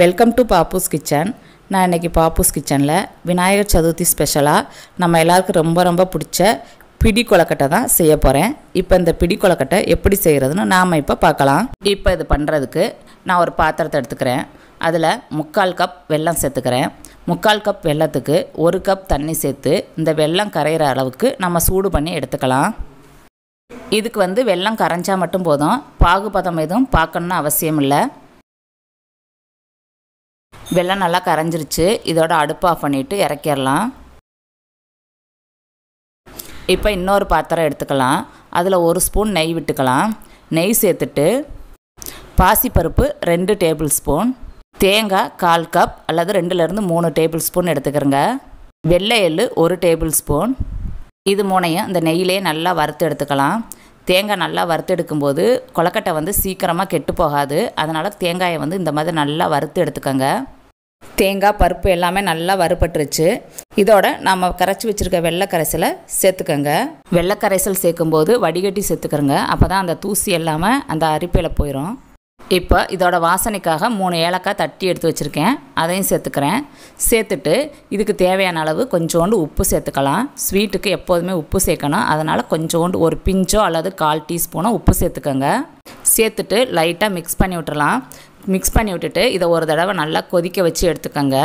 welcome to பாப்பூஸ் kitchen நான் இன்றைக்கி பாப்பூஸ் கிச்சனில் விநாயகர் சதுர்த்தி ஸ்பெஷலாக நம்ம எல்லாருக்கும் ரொம்ப ரொம்ப பிடிச்ச பிடி கொலக்கட்டை தான் செய்ய போகிறேன் இப்போ இந்த பிடி கொலக்கட்டை எப்படி செய்கிறதுன்னு நாம் இப்போ பார்க்கலாம் இப்போ இது பண்ணுறதுக்கு நான் ஒரு பாத்திரத்தை எடுத்துக்கிறேன் அதில் முக்கால் கப் வெல்லம் சேர்த்துக்கிறேன் முக்கால் கப் வெள்ளத்துக்கு ஒரு கப் தண்ணி சேர்த்து இந்த வெல்லம் கரைகிற அளவுக்கு நம்ம சூடு பண்ணி எடுத்துக்கலாம் இதுக்கு வந்து வெல்லம் கரைஞ்சால் மட்டும் போதும் பாகுபதம் எதுவும் பார்க்கணுன்னு அவசியம் இல்லை வெள்ளம் நல்லா கரைஞ்சிருச்சு இதோட அடுப்பு ஆஃப் பண்ணிவிட்டு இறக்கிடலாம் இப்போ இன்னொரு பாத்திரம் எடுத்துக்கலாம் அதில் ஒரு ஸ்பூன் நெய் விட்டுக்கலாம் நெய் சேர்த்துட்டு பாசிப்பருப்பு ரெண்டு டேபிள் ஸ்பூன் தேங்காய் கால் கப் அல்லது ரெண்டுலேருந்து மூணு டேபிள் ஸ்பூன் எடுத்துக்கிறேங்க வெள்ளை எள் ஒரு டேபிள் ஸ்பூன் இது மூணையும் இந்த நெய்யிலே நல்லா வறுத்து எடுத்துக்கலாம் தேங்காய் நல்லா வறுத்து போது கொலக்கட்டை வந்து சீக்கிரமாக கெட்டு போகாது அதனால் தேங்காயை வந்து இந்த மாதிரி நல்லா வறுத்து எடுத்துக்கோங்க தேங்காய் பருப்பு எல்லாமே நல்லா வறுபட்டுருச்சு இதோட நாம் கரைச்சி வச்சுருக்க வெள்ளை கரைசலை சேர்த்துக்கோங்க வெள்ளைக்கரைசல் சேர்க்கும்போது வடிகட்டி சேர்த்துக்கிறோங்க அப்போ தான் அந்த தூசி எல்லாமே அந்த அரிப்பையில் போயிடும் இப்போ இதோட வாசனைக்காக மூணு ஏலக்காய் தட்டி எடுத்து வச்சுருக்கேன் அதையும் சேர்த்துக்கிறேன் சேர்த்துட்டு இதுக்கு தேவையான அளவு கொஞ்சோண்டு உப்பு சேர்த்துக்கலாம் ஸ்வீட்டுக்கு எப்போதுமே உப்பு சேர்க்கணும் அதனால் கொஞ்சோண்டு ஒரு பிஞ்சோ அல்லது கால் டீஸ்பூனோ உப்பு சேர்த்துக்கோங்க சேர்த்துட்டு லைட்டாக மிக்ஸ் பண்ணி விட்டுறலாம் மிக்ஸ் பண்ணி விட்டுட்டு இதை ஒரு தடவை நல்லா கொதிக்க வச்சு எடுத்துக்கோங்க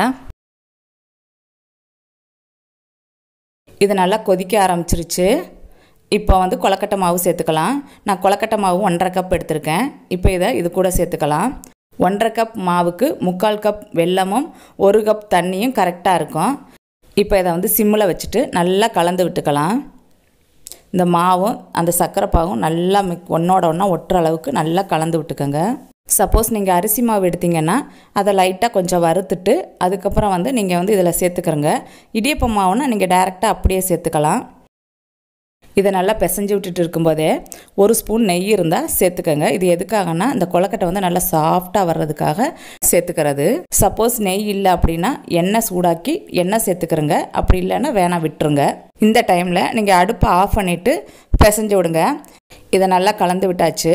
இது நல்லா கொதிக்க ஆரம்பிச்சிருச்சு இப்போ வந்து கொலக்கட்டை மாவு சேர்த்துக்கலாம் நான் கொலக்கட்டை மாவு ஒன்றரை கப் எடுத்திருக்கேன் இப்போ இதை இது கூட சேர்த்துக்கலாம் ஒன்றரை கப் மாவுக்கு முக்கால் கப் வெல்லமும் ஒரு கப் தண்ணியும் கரெக்டாக இருக்கும் இப்போ இதை வந்து சிம்மில் வச்சுட்டு நல்லா கலந்து விட்டுக்கலாம் இந்த மாவும் அந்த சர்க்கரை பாவும் நல்லா மிக் ஒன்றோட ஒன்றா ஒட்டுற அளவுக்கு நல்லா கலந்து விட்டுக்கோங்க சப்போஸ் நீங்கள் அரிசி மாவு எடுத்திங்கன்னா அதை லைட்டாக கொஞ்சம் வறுத்துட்டு அதுக்கப்புறம் வந்து நீங்கள் வந்து இதில் சேர்த்துக்கிறோங்க இடியப்ப மாவுன்னா நீங்கள் டேரெக்டாக அப்படியே சேர்த்துக்கலாம் இதை நல்லா பிசைஞ்சு விட்டுட்டு இருக்கும்போதே ஒரு ஸ்பூன் நெய் இருந்தால் சேர்த்துக்கோங்க இது எதுக்காகனா இந்த கொலக்கட்டை வந்து நல்லா சாஃப்டாக வர்றதுக்காக சேர்த்துக்கிறது சப்போஸ் நெய் இல்லை அப்படின்னா எண்ணெய் சூடாக்கி எண்ணெய் சேர்த்துக்கிறோங்க அப்படி இல்லைன்னா வேணாம் விட்டுருங்க இந்த டைமில் நீங்கள் அடுப்பை ஆஃப் பண்ணிவிட்டு பிசைஞ்சு விடுங்க இதை நல்லா கலந்து விட்டாச்சு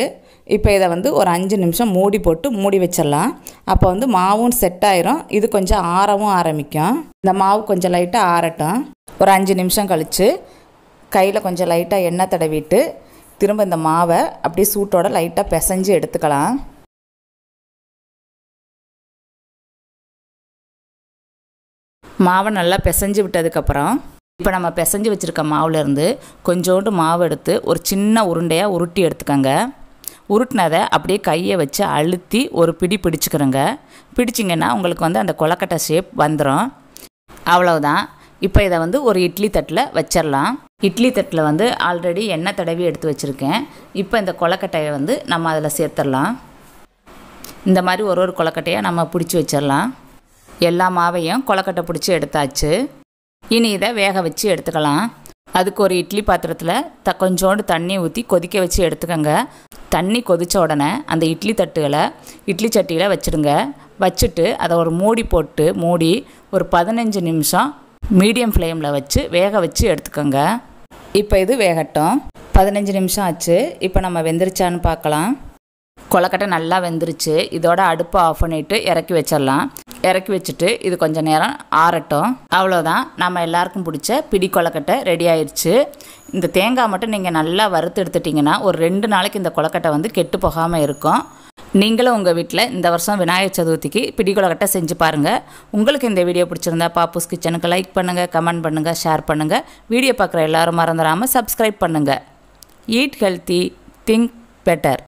இப்போ இதை வந்து ஒரு அஞ்சு நிமிஷம் மூடி போட்டு மூடி வச்சிடலாம் அப்போ வந்து மாவும் செட் ஆயிரும் இது கொஞ்சம் ஆறவும் ஆரம்பிக்கும் இந்த மாவு கொஞ்சம் லைட்டாக ஆறட்டும் ஒரு அஞ்சு நிமிஷம் கழித்து கையில் கொஞ்சம் லைட்டாக எண்ணெய் தடவிட்டு திரும்ப இந்த மாவை அப்படியே சூட்டோட லைட்டாக பிசைஞ்சு எடுத்துக்கலாம் மாவை நல்லா பிசைஞ்சு விட்டதுக்கப்புறம் இப்போ நம்ம பிசைஞ்சு வச்சுருக்க மாவுலேருந்து கொஞ்சோண்டு மாவு எடுத்து ஒரு சின்ன உருண்டையாக உருட்டி எடுத்துக்கோங்க உருட்டினதை அப்படியே கையை வச்சு அழுத்தி ஒரு பிடி பிடிச்சிக்கிறோங்க பிடிச்சிங்கன்னா உங்களுக்கு வந்து அந்த கொலக்கட்டை ஷேப் வந்துடும் அவ்வளோதான் இப்போ இதை வந்து ஒரு இட்லி தட்டில் வச்சிடலாம் இட்லி தட்டில் வந்து ஆல்ரெடி எண்ணெய் தடவி எடுத்து வச்சுருக்கேன் இப்போ இந்த கொலக்கட்டையை வந்து நம்ம அதில் சேர்த்துடலாம் இந்த மாதிரி ஒரு ஒரு கொலக்கட்டையாக நம்ம பிடிச்சி வச்சிடலாம் எல்லா மாவையும் கொலக்கட்டை பிடிச்சி எடுத்தாச்சு இனி இதை வேக வச்சு எடுத்துக்கலாம் அதுக்கு ஒரு இட்லி பாத்திரத்தில் த கொஞ்சோண்டு தண்ணி ஊற்றி கொதிக்க வச்சு எடுத்துக்கோங்க தண்ணி கொதித்த உடனே அந்த இட்லி தட்டுகளை இட்லி சட்டியில் வச்சுடுங்க வச்சுட்டு அதை ஒரு மூடி போட்டு மூடி ஒரு பதினஞ்சு நிமிஷம் மீடியம் ஃப்ளேமில் வச்சு வேக வச்சு எடுத்துக்கோங்க இப்போ இது வேகட்டும் பதினஞ்சு நிமிஷம் ஆச்சு இப்போ நம்ம வெந்துருச்சான்னு பார்க்கலாம் கொலக்கட்டை நல்லா வெந்துருச்சு இதோட அடுப்பை ஆஃப் பண்ணிவிட்டு இறக்கி வச்சிடலாம் இறக்கி வச்சுட்டு இது கொஞ்சம் நேரம் ஆறட்டும் அவ்வளோதான் நம்ம எல்லாருக்கும் பிடிச்ச பிடி கொலக்கட்டை ரெடி ஆயிடுச்சு இந்த தேங்காய் மட்டும் நீங்கள் நல்லா வறுத்து எடுத்துட்டிங்கன்னா ஒரு ரெண்டு நாளைக்கு இந்த கொலக்கட்டை வந்து கெட்டு போகாமல் இருக்கும் நீங்களும் உங்கள் வீட்டில் இந்த வருஷம் விநாயகர் சதுர்த்திக்கு பிடிக்குலகட்டை செஞ்சு பாருங்கள் உங்களுக்கு இந்த வீடியோ பிடிச்சிருந்தா பாப்பூஸ் கிச்சனுக்கு லைக் பண்ணுங்கள் கமெண்ட் பண்ணுங்கள் ஷேர் பண்ணுங்கள் வீடியோ பார்க்குற எல்லோரும் மறந்துடாமல் சப்ஸ்கிரைப் பண்ணுங்கள் ஈட் ஹெல்த்தி திங்க் பெட்டர்